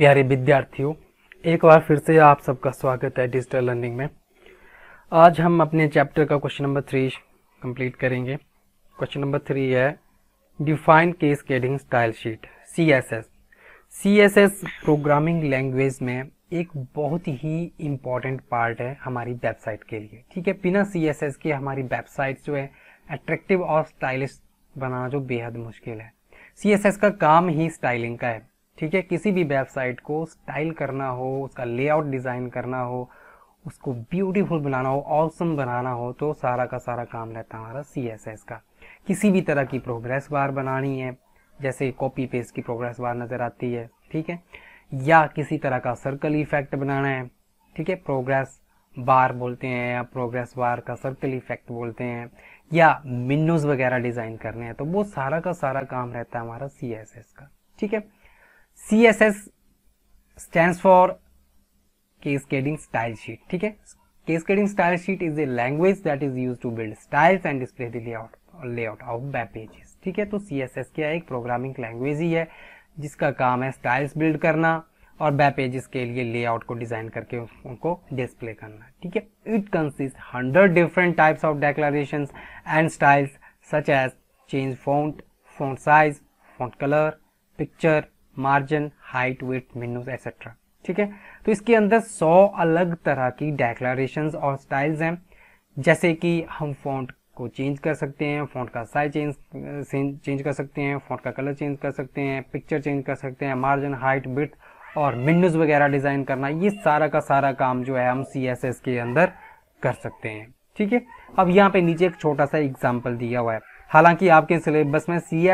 प्यारे विद्यार्थियों एक बार फिर से आप सबका स्वागत है डिजिटल लर्निंग में आज हम अपने चैप्टर का क्वेश्चन नंबर थ्री कंप्लीट करेंगे क्वेश्चन नंबर थ्री है defined cascading style sheet C S S C S S programming language में एक बहुत ही इम्पॉर्टेंट पार्ट है हमारी वेबसाइट के लिए ठीक है बिना सी एस एस के हमारी वेबसाइट जो है अट्रैक्टिव और स्टाइलिश बनाना जो बेहद मुश्किल है सी एस एस का काम ही स्टाइलिंग का है ठीक है किसी भी वेबसाइट को स्टाइल करना हो उसका लेआउट डिज़ाइन करना हो उसको ब्यूटीफुल बनाना हो ऑसम बनाना हो तो सारा का सारा काम रहता है हमारा सी एस एस का किसी भी तरह की प्रोग्रेस बार बनानी है जैसे कॉपी पेस्ट की प्रोग्रेस बार नज़र आती है ठीक है या किसी तरह का सर्कल इफेक्ट बनाना है ठीक है प्रोग्रेस बार बोलते हैं या प्रोग्रेस बार का सर्कल इफेक्ट बोलते हैं या मिनोज वगैरह डिज़ाइन करने हैं तो वो सारा का सारा काम रहता है हमारा सी एस एस का ठीक है C S stand for cascading style sheet ठीक है cascading style sheet is a language that is use to build styles and display that layout of web pages ठीक है तो S क्या एक प्रोग्रामिंग लैंग्वेज ही है जिसका काम है स्टाइल्स बिल्ड करना और वेब पेजेस के लिए लेआउट को डिजाइन करके उनको डिस्प्ले करना ठीक है it consist hundred different types of declaration and styles such as change font font size font colour picture margin height weight menus etcetera ठीक है तो इसके अंदर 100 अलग तरह की डेक्लरेशन और स्टाइल्स हैं जैसे कि हम फॉन्ट को चेंज कर सकते हैं फॉन्ट का साइज चेंज चेंज कर सकते हैं फॉन्ट का कलर चेंज कर सकते हैं पिक्चर चेंज कर सकते हैं मार्जिन हाइट बिट और मिनूज वगैरह डिज़ाइन करना ये सारा का सारा काम जो है हम सी के अंदर कर सकते हैं ठीक है अब यहाँ पे नीचे एक छोटा सा एग्जाम्पल दिया हुआ है हालांकि आपके सिलेबस में सी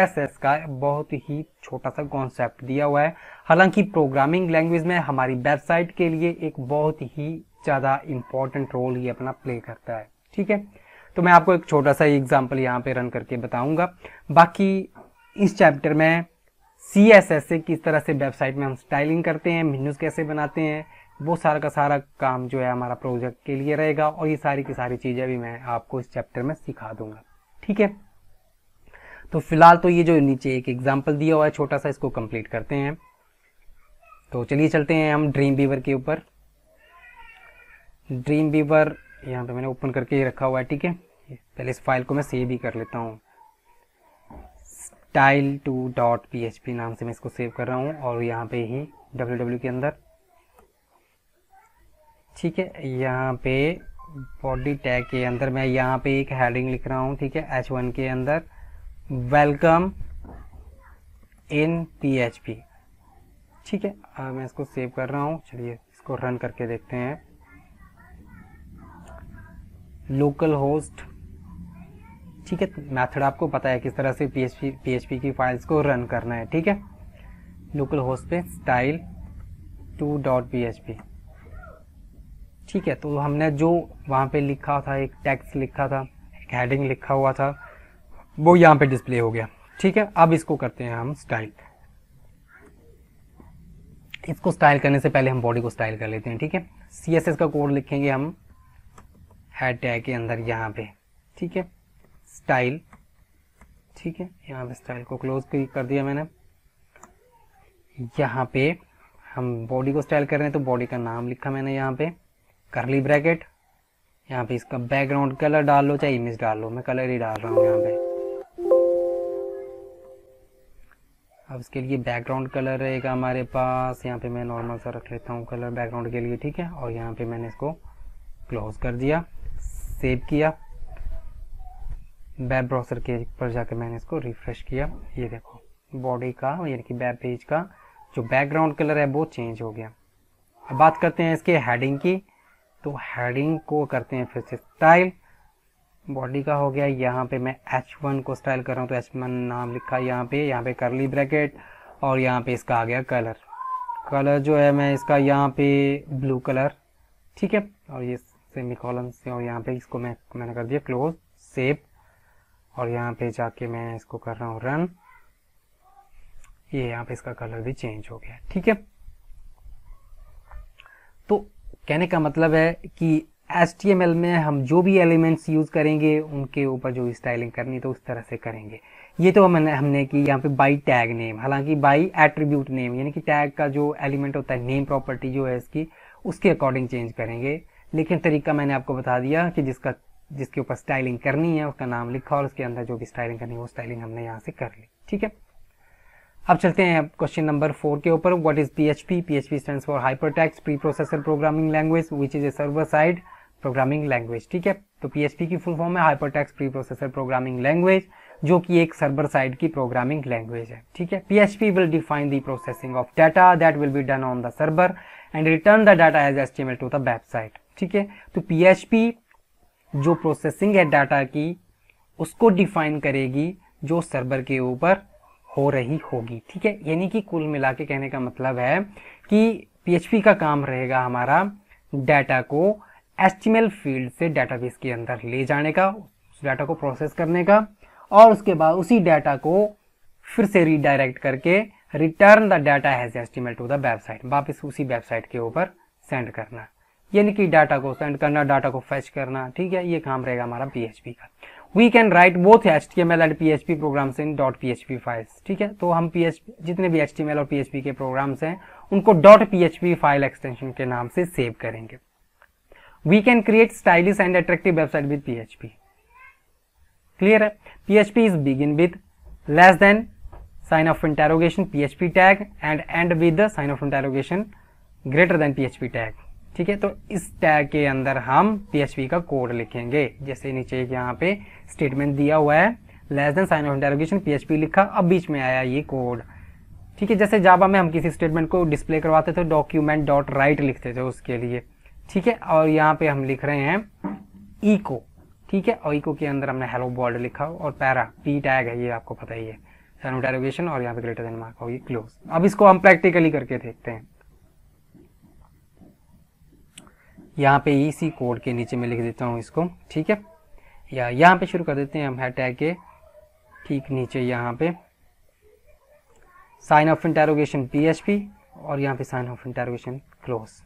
का बहुत ही छोटा सा कॉन्सेप्ट दिया हुआ है हालांकि प्रोग्रामिंग लैंग्वेज में हमारी वेबसाइट के लिए एक बहुत ही ज़्यादा इम्पॉर्टेंट रोल ये अपना प्ले करता है ठीक है तो मैं आपको एक छोटा सा एग्जाम्पल यहाँ पे रन करके बताऊंगा बाकी इस चैप्टर में सी एस एस से किस तरह से वेबसाइट में हम स्टाइलिंग करते हैं मेन्यूज कैसे बनाते हैं वो सारा का सारा काम जो है हमारा प्रोजेक्ट के लिए रहेगा और ये सारी की सारी चीज़ें भी मैं आपको इस चैप्टर में सिखा दूंगा ठीक है तो फिलहाल तो ये जो नीचे एक एग्जाम्पल दिया हुआ है छोटा सा इसको कंप्लीट करते हैं तो चलिए चलते हैं हम ड्रीम बीवर के ऊपर ड्रीम बीवर यहाँ पे मैंने ओपन करके रखा हुआ है ठीक है पहले इस फाइल को मैं सेव ही कर लेता हूँ style two dot P H P नाम से मैं इसको सेव कर रहा हूँ और यहाँ पे ही डब्ल्यू डब्ल्यू के अंदर ठीक है यहाँ पे बॉडी टैग के अंदर मैं यहाँ पे एक हेडिंग लिख रहा हूँ ठीक है एच वन के अंदर वेलकम इन पी ठीक है आ, मैं इसको सेव कर रहा हूँ चलिए इसको रन करके देखते हैं लोकल होस्ट ठीक है मेथड आपको पता है किस तरह से पी पीएचपी की फाइल्स को रन करना है ठीक है लोकल होस्ट पे स्टाइल टू डॉट पी ठीक है तो हमने जो वहाँ पे लिखा था एक टेक्स्ट लिखा था एक हेडिंग लिखा हुआ था वो यहाँ पे डिस्प्ले हो गया ठीक है अब इसको करते हैं हम स्टाइल इसको स्टाइल करने से पहले हम बॉडी को स्टाइल कर लेते हैं ठीक है सी एस एस का कोड लिखेंगे हम हेड टैग के अंदर यहाँ पे ठीक है स्टाइल ठीक है यहाँ पे स्टाइल को क्लोज कर दिया मैंने यहाँ पे हम बॉडी को स्टाइल कर रहे हैं तो बॉडी का नाम लिखा मैंने यहाँ पे करली ब्रैकेट यहाँ पे इसका बैकग्राउंड कलर डाल लो चाहे इमेज डाल लो मैं कलर ही डाल रहा हूँ यहाँ पे अब इसके लिए बैकग्राउंड कलर रहेगा हमारे पास यहाँ पे मैं नॉर्मल सा रख लेता हूँ कलर बैकग्राउंड के लिए ठीक है और यहाँ पे मैंने इसको क्लोज कर दिया सेव किया वेब ब्राउज़र के पर जाकर मैंने इसको रिफ्रेश किया ये देखो बॉडी का यानी कि वेब पेज का जो बैकग्राउंड कलर है वो चेंज हो गया अब बात करते हैं इसके हेडिंग की तो हेडिंग को करते हैं फिर से स्टाइल बॉडी का हो गया यहाँ पे मैं एच वन को स्टाइल कर रहा हूँ तो एच नाम लिखा यहाँ पे यहाँ पे करली ब्रैकेट और यहाँ पे इसका आ गया कलर कलर जो है मैं इसका यहाँ पे ब्लू कलर ठीक है और ये सेमी कॉलम से और यहाँ पे इसको मैं मैंने कर दिया क्लोज सेप और यहाँ पे जाके मैं इसको कर रहा हूँ रन ये यहाँ पे इसका कलर भी चेंज हो गया ठीक है तो कहने का मतलब है कि एल में हम जो भी एलिमेंट्स यूज़ करेंगे उनके ऊपर जो स्टाइलिंग करनी तो उस तरह से करेंगे ये तो हमने हमने कि यहाँ पे बाई टैग नेम हालांकि बाई एट्रीब्यूट नेम यानी कि टैग का जो एलिमेंट होता है नेम प्रॉपर्टी जो है इसकी उसके अकॉर्डिंग चेंज करेंगे लेकिन तरीका मैंने आपको बता दिया कि जिसका जिसके ऊपर स्टाइलिंग करनी है उसका नाम लिखा और उसके अंदर जो भी स्टाइलिंग करनी है वो स्टाइलिंग हमने यहाँ से कर ली ठीक है अब चलते हैं अब क्वेश्चन नंबर फोर के ऊपर what is P H P P H P for hypertext preprocessor programming language which is a server side programming language ठीक है तो पीएचपी की फुल फॉर्म है hypertext preprocessor programming language जो कि एक server side की programming language है ठीक है PHP will define the processing of data that will be done on the server and return the data as estimate to the website ठीक है तो पीएचपी जो प्रोसेसिंग है डाटा की उसको डिफाइन करेगी जो सर्वर के ऊपर हो रही होगी ठीक है यानी कि कुल मिला के कहने का मतलब है कि पीएचपी का काम रहेगा हमारा डाटा को एच फील्ड से डेटाबेस के अंदर ले जाने का उस डाटा को प्रोसेस करने का और उसके बाद उसी डाटा को फिर से रीडायरेक्ट करके return the data has HTML to the website वापस उसी वेबसाइट के ऊपर सेंड करना यानी कि डाटा को सेंड करना डाटा को फैच करना ठीक है ये काम रहेगा हमारा पी का we can write both H T M L and P H P programs in dot P H P files ठीक है तो हम पी एच जितने भी एच टी एम एल और पी एच पी के प्रोग्राम्स हैं उनको dot P H P file extension के नाम से सेव करेंगे we can create stylish and attractive website with P H P clear है P H P is begin with less than sign of interrogation P tag and end with the sign of interrogation greater than P H P tag ठीक है तो इस tag के अंदर हम PHP का code लिखेंगे जैसे नीचे यहाँ पे स्टेटमेंट दिया हुआ है less than sign of interrogation P H P लिखा अब बीच में आया ये कोड ठीक है जैसे जाबा में हम किसी स्टेटमेंट को डिस्प्ले करवाते थे डॉक्यूमेंट डॉट राइट लिखते थे उसके लिए ठीक है और यहाँ पे हम लिख रहे हैं इको ठीक है और इको के अंदर हमने हेलो वर्ल्ड लिखा और पैरा पी टैग है ये आपको पता ही है सैनो और यहाँ पे ग्रेटर देन मार्क होगी क्लोज अब इसको हम प्रैक्टिकली करके देखते हैं यहाँ पे इसी कोड के नीचे में लिख देता हूँ इसको ठीक है या यहाँ पे शुरू कर देते हैं हम है टैग के ठीक नीचे यहाँ पे साइन ऑफ इंटेरोगेशन पी और यहाँ पे साइन ऑफ इंटेरोगेशन क्लोज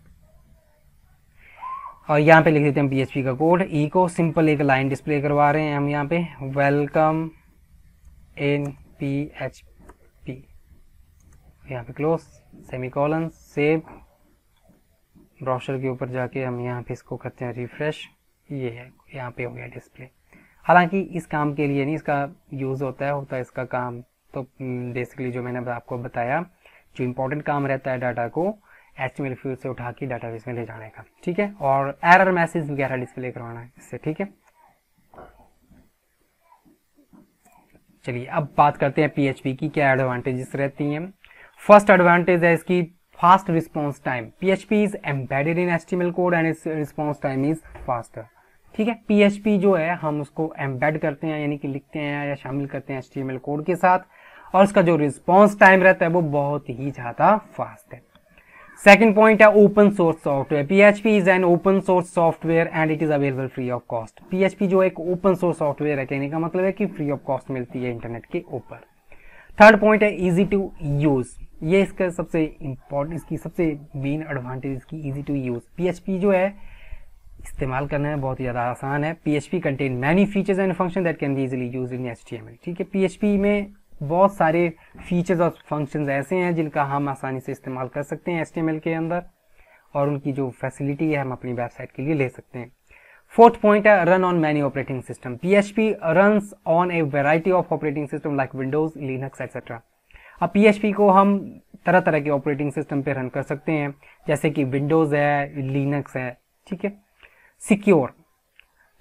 और यहाँ पे लिख देते हैं पी का कोड ई को सिंपल एक लाइन डिस्प्ले करवा रहे हैं हम यहाँ पे welcome in P H P यहाँ पे close semicolon save browser के ऊपर जाके हम यहाँ पे इसको करते हैं रिफ्रेश ये है यहाँ पे हो गया डिस्प्ले हालांकि इस काम के लिए नहीं इसका यूज़ होता है होता है इसका काम तो बेसिकली mm, जो मैंने आपको बताया जो इम्पोर्टेंट काम रहता है डाटा को एच फील्ड से उठा के डाटा में ले जाने का ठीक है और एरर मैसेज वगैरह डिस्प्ले करवाना है इससे ठीक है चलिए अब बात करते हैं पीएचपी की क्या एडवांटेजेस रहती हैं फर्स्ट एडवांटेज है इसकी fast response time PHP is embedded in HTML code and its response time is faster ठीक है पीएचपी जो है हम उसको एम्बेड करते हैं यानी कि लिखते हैं या शामिल करते हैं एस्टिमल कोड के साथ और उसका जो रिस्पॉन्स टाइम रहता है वो बहुत ही ज़्यादा फास्ट है source software P H P is an open source software and it is available free of cost P H P जो एक ओपन सोर्स सॉफ्टवेयर है कहने का मतलब है कि फ्री ऑफ कॉस्ट मिलती है इंटरनेट के ऊपर थर्ड पॉइंट है इजी टू यूज ये इसका सबसे इंपॉर्टेंट इसकी सबसे मेन एडवांटेज इसकी इजी टू यूज पीएचपी जो है इस्तेमाल करना है बहुत ज़्यादा आसान है P H P contain many features and function that can be easily use in H T M L ठीक है पी एच पी में बहुत सारे फीचर्स और फंक्शंस ऐसे हैं जिनका हम आसानी से इस्तेमाल कर सकते हैं एस के अंदर और उनकी जो फैसिलिटी है हम अपनी वेबसाइट के लिए ले सकते हैं फोर्थ पॉइंट है run on many operating system P H P run on a variety of operating system like Windows Linux etcetera अब पी एच पी को हम तरह तरह के ऑपरेटिंग सिस्टम पे रन कर सकते हैं जैसे कि विंडोज़ है लिनक्स है ठीक है secure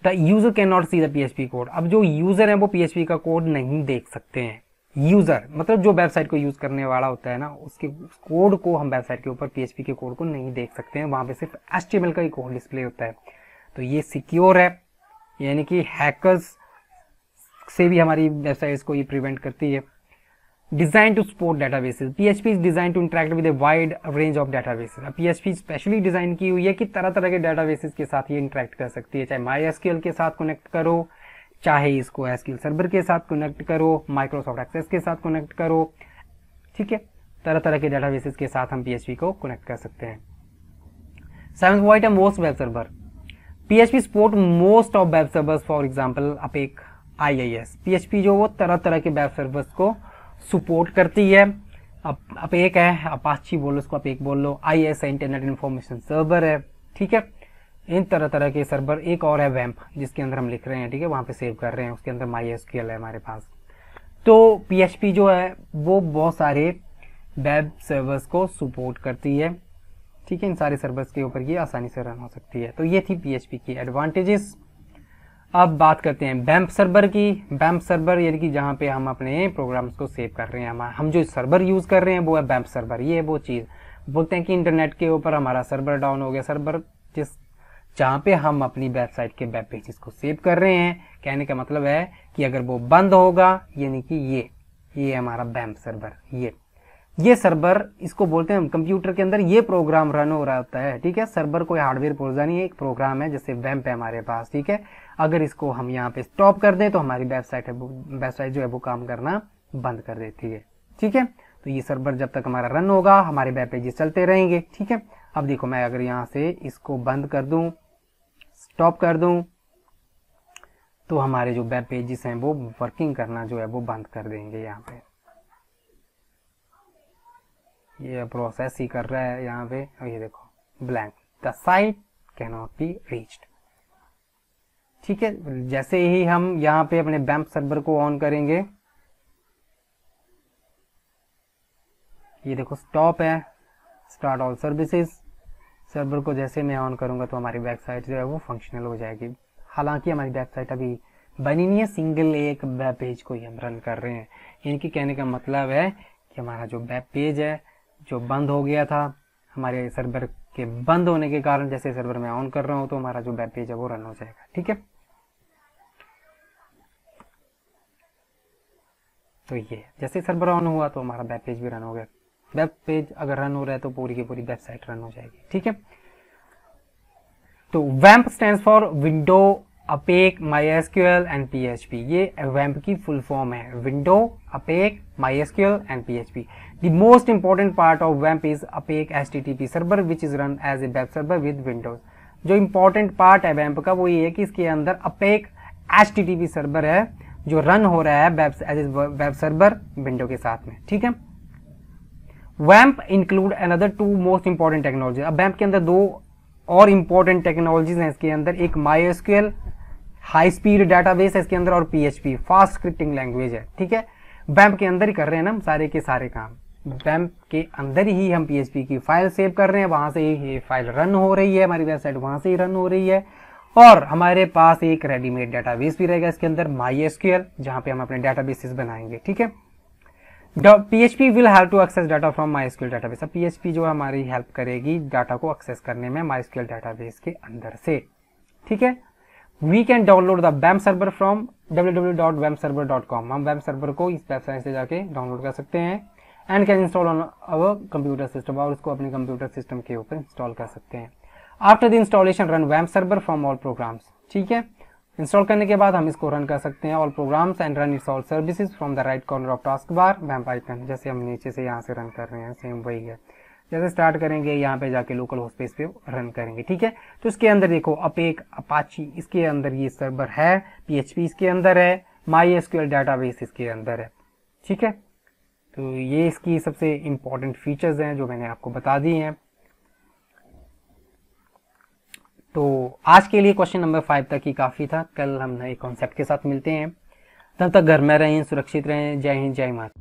the user can not see the P H P code अब जो यूज़र है वो पी एच पी का कोड नहीं देख सकते हैं यूज़र मतलब जो वेबसाइट को यूज़ करने वाला होता है ना उसके कोड को हम वेबसाइट के ऊपर पीएचपी के कोड को नहीं देख सकते हैं वहां पे सिर्फ एच का ही कोड डिस्प्ले होता है तो ये सिक्योर है यानी कि हैकर्स से भी हमारी वेबसाइट्स को ये प्रिवेंट करती है design to support databases P H P is design to interact with a wide range of databases P H P specially design की हुई है कि तरह तरह के डाटा बेसिस के साथ ये इंटरेक्ट कर सकती है चाहे माई एस के साथ कनेक्ट करो चाहे इसको एसक्यूएल सर्वर के साथ कनेक्ट करो माइक्रोसॉफ्ट एक्सेस के साथ कनेक्ट करो ठीक है तरह तरह के डेटाबेसेस के साथ हम पी को कनेक्ट कर सकते हैं सेवन वाइट है most web server P support most of web servers for example आप एक आईआईएस पीएचपी जो वो तरह तरह के वेब सर्वर्स को सपोर्ट करती है अब आप एक है अपाची बोलो उसको आप एक बोल लो I S internet information server है ठीक है इन तरह तरह के सर्वर एक और है वैम्प जिसके अंदर हम लिख रहे हैं ठीक है वहाँ पे सेव कर रहे हैं उसके अंदर माई एस है हमारे पास तो पी जो है वो बहुत सारे वेब सर्वर्स को सपोर्ट करती है ठीक है इन सारे सर्वर्स के ऊपर ये आसानी से रन हो सकती है तो ये थी पी की एडवांटेजेस अब बात करते हैं बैम्प सर्वर की बैम्प सर्वर यानी कि जहाँ पे हम अपने प्रोग्राम्स को सेव कर रहे हैं हमारे हम जो सर्वर यूज़ कर रहे हैं वो है बैम्प सर्वर ये है वो चीज़ बोलते हैं कि इंटरनेट के ऊपर हमारा सर्वर डाउन हो गया सर्वर जिस जहाँ पे हम अपनी वेबसाइट के वेब पेजेस को सेव कर रहे हैं कहने का मतलब है कि अगर वो बंद होगा यानी कि ये ये हमारा बैम सर्वर ये ये सर्वर इसको बोलते हैं हम कंप्यूटर के अंदर ये प्रोग्राम रन हो रहा होता है ठीक है सर्वर कोई हार्डवेयर प्रोग्राम नहीं है एक प्रोग्राम है जैसे वैम्प है हमारे पास ठीक है अगर इसको हम यहाँ पे स्टॉप कर दें तो हमारी वेबसाइट है वेबसाइट जो है वो काम करना बंद कर देती है ठीक है तो ये सर्वर जब तक हमारा रन होगा हमारे वेब पेजेस चलते रहेंगे ठीक है अब देखो मैं अगर यहाँ से इसको बंद कर दूँ स्टॉप कर दूं तो हमारे जो वेब पेजेस हैं वो वर्किंग करना जो है वो बंद कर देंगे यहाँ पे ये प्रोसेस ही कर रहा है यहाँ पे और ये देखो blank the site cannot be reached ठीक है जैसे ही हम यहाँ पे अपने बैम्प सर्वर को ऑन करेंगे ये देखो स्टॉप है स्टार्ट ऑल सर्विसेज सर्वर को जैसे मैं ऑन करूँगा तो हमारी वेबसाइट जो है वो फंक्शनल हो जाएगी हालांकि हमारी वेबसाइट अभी बनी नहीं है सिंगल एक वेब पेज को ही हम रन कर रहे हैं इनके कहने का मतलब है कि हमारा जो वेब पेज है जो बंद हो गया था हमारे सर्वर के बंद होने के कारण जैसे सर्वर में ऑन कर रहा हूँ तो हमारा जो वेब पेज है वो रन हो जाएगा ठीक है तो ये जैसे सर्वर ऑन हुआ तो हमारा वेब पेज भी रन हो गया वेब पेज अगर रन हो रहा है तो पूरी की पूरी वेबसाइट रन हो जाएगी ठीक है तो वैम्प stand for window apache MySQL and P H P ये वैम्प की फुल फॉर्म है window apache MySQL and P H P the most important part of वैम्प is apache S T T P server which is run as a web server with windows जो important part है वैम्प का वो ये है कि इसके अंदर apache H T T P server है जो रन हो रहा है web as a web server window के साथ में ठीक है वैम्प include another two most important technology अब वैम्प के अंदर दो और इंपॉर्टेंट टेक्नोलॉजीज हैं इसके अंदर एक माइस्क्यूएल हाई स्पीड डाटाबेस है इसके अंदर और पीएचपी फास्ट स्क्रिप्टिंग लैंग्वेज है ठीक है वैम्प के अंदर ही कर रहे हैं ना हम सारे के सारे काम वैम्प के अंदर ही हम पीएचपी की फाइल सेव कर रहे हैं वहां से ये फाइल रन हो रही है हमारी वेबसाइट वहां से ही रन हो रही है और हमारे पास एक रेडीमेड डाटाबेस भी रहेगा इसके अंदर माई एस जहाँ पे हम अपने बेसिस बनाएंगे ठीक है P PHP will have to from my from MySQL database. अब पी जो हमारी हेल्प करेगी डाटा को एक्सेस करने में माई MySQL database के अंदर से ठीक है वी कैन डाउनलोड द बैम server from W W dot dot server com हम वेब सर्वर को इस वेबसाइट से जाके डाउनलोड कर सकते हैं and can install on our computer system और उसको अपने कंप्यूटर सिस्टम के ऊपर इंस्टॉल कर सकते हैं आफ्टर द इंस्टॉलेशन रन वैम सर्वर फ्रॉम ऑल प्रोग्राम्स ठीक है इंस्टॉल करने के बाद हम इसको रन कर सकते हैं all programs and run its all services from the right corner of task bar वैम पाइथन जैसे हम नीचे से यहाँ से रन कर रहे हैं सेम वही है जैसे स्टार्ट करेंगे यहाँ पे जाके लोकल होस्ट पेज पे रन करेंगे ठीक है तो इसके अंदर देखो अपेक अपाची इसके अंदर ये सर्वर है पी इसके अंदर है माई डाटा डाटाबेस इसके अंदर है ठीक है तो ये इसकी सबसे इम्पोर्टेंट फीचर्स हैं जो मैंने आपको बता दी हैं तो आज के लिए क्वेश्चन नंबर फाइव तक ही काफ़ी था कल हम नए कॉन्सेप्ट के साथ मिलते हैं तब तक घर में रहें सुरक्षित रहें जय हिंद जय माता